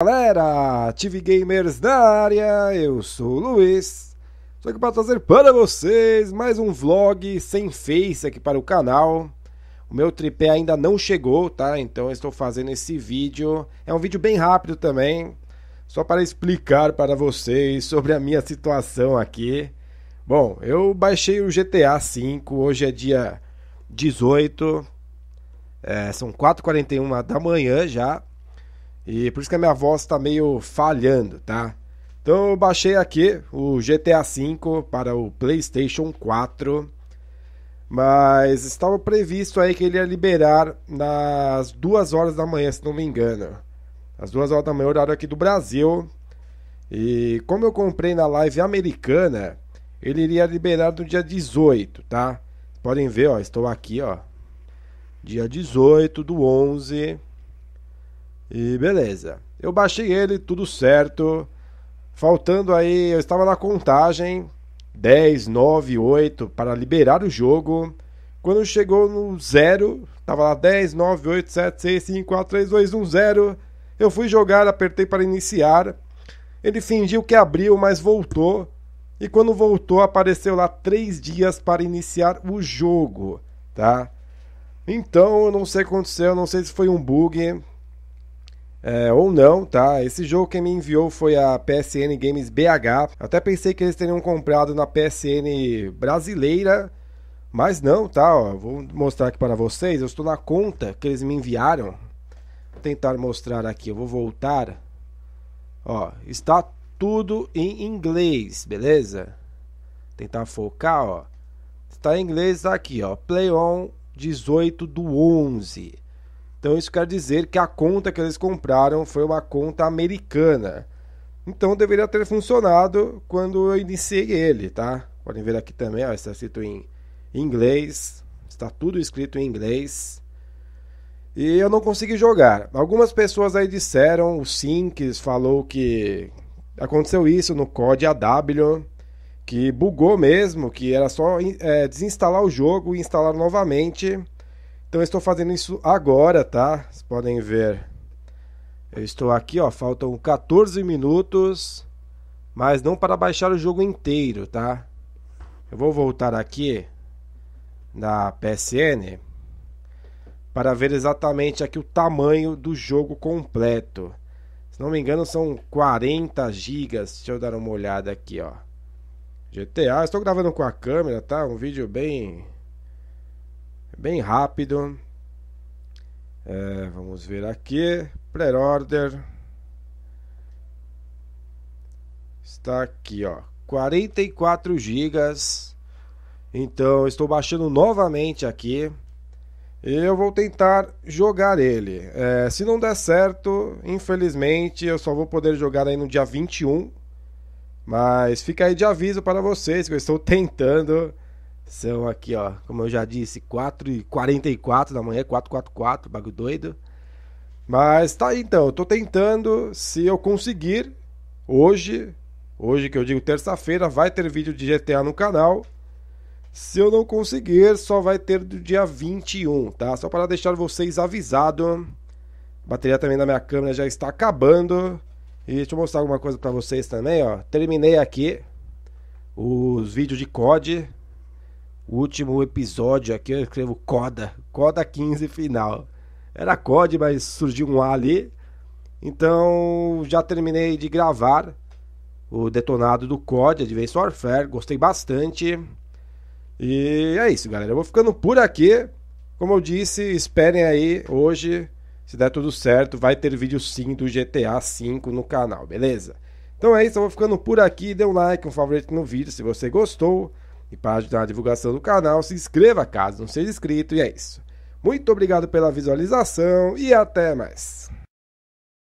Galera, TV Gamers da área, eu sou o Luiz. Estou aqui para trazer para vocês mais um vlog sem face aqui para o canal. O meu tripé ainda não chegou, tá? Então estou fazendo esse vídeo. É um vídeo bem rápido também, só para explicar para vocês sobre a minha situação aqui. Bom, eu baixei o GTA V, hoje é dia 18, é, são 4h41 da manhã já. E por isso que a minha voz tá meio falhando, tá? Então eu baixei aqui o GTA V para o PlayStation 4. Mas estava previsto aí que ele ia liberar nas duas horas da manhã, se não me engano. Às duas horas da manhã, horário aqui do Brasil. E como eu comprei na live americana, ele iria liberar no dia 18, tá? Podem ver, ó, estou aqui, ó. Dia 18 do 11 e beleza. Eu baixei ele, tudo certo. Faltando aí, eu estava na contagem 10, 9, 8 para liberar o jogo. Quando chegou no 0, estava lá 10, 9, 8, 7, 6, 5, 4, 3, 2, 1, 0. Eu fui jogar, apertei para iniciar. Ele fingiu que abriu, mas voltou. E quando voltou, apareceu lá 3 dias para iniciar o jogo, tá? Então, eu não sei o que aconteceu, não sei se foi um bug, é, ou não, tá? Esse jogo que me enviou foi a PSN Games BH. Até pensei que eles teriam comprado na PSN brasileira, mas não, tá? Ó, vou mostrar aqui para vocês. Eu estou na conta que eles me enviaram. Vou tentar mostrar aqui. Eu vou voltar. Ó, está tudo em inglês, beleza? Tentar focar, ó. Está em inglês aqui, ó. Play on 18 do 11. Então isso quer dizer que a conta que eles compraram foi uma conta americana. Então deveria ter funcionado quando eu iniciei ele, tá? Podem ver aqui também, ó, está escrito em inglês, está tudo escrito em inglês. E eu não consegui jogar. Algumas pessoas aí disseram, o Sinks falou que aconteceu isso no COD AW, que bugou mesmo, que era só é, desinstalar o jogo e instalar novamente. Então eu estou fazendo isso agora, tá? Vocês podem ver. Eu estou aqui, ó, faltam 14 minutos, mas não para baixar o jogo inteiro, tá? Eu vou voltar aqui na PSN para ver exatamente aqui o tamanho do jogo completo. Se não me engano, são 40 gigas. Deixa eu dar uma olhada aqui, ó. GTA, estou gravando com a câmera, tá? Um vídeo bem bem rápido. É, vamos ver aqui. Pre-order. Está aqui, ó. 44 GB. Então, estou baixando novamente aqui. E eu vou tentar jogar ele. É, se não der certo, infelizmente, eu só vou poder jogar aí no dia 21. Mas fica aí de aviso para vocês que eu estou tentando são aqui, ó, como eu já disse, 4h44 da manhã, 444, bagulho doido. Mas tá aí então, eu tô tentando, se eu conseguir, hoje, hoje que eu digo terça-feira, vai ter vídeo de GTA no canal. Se eu não conseguir, só vai ter do dia 21, tá? Só para deixar vocês avisado. A bateria também da minha câmera já está acabando. E deixa eu mostrar alguma coisa para vocês também, ó. Terminei aqui os vídeos de COD o último episódio aqui eu escrevo Coda, Coda 15 final. Era COD, mas surgiu um A ali. Então já terminei de gravar o detonado do coda Advanced Warfare, gostei bastante. E é isso, galera. Eu vou ficando por aqui. Como eu disse, esperem aí hoje, se der tudo certo, vai ter vídeo sim do GTA V no canal, beleza? Então é isso, eu vou ficando por aqui. Dê um like, um favorito no vídeo se você gostou e para ajudar na divulgação do canal, se inscreva caso não seja inscrito. E é isso. Muito obrigado pela visualização e até mais.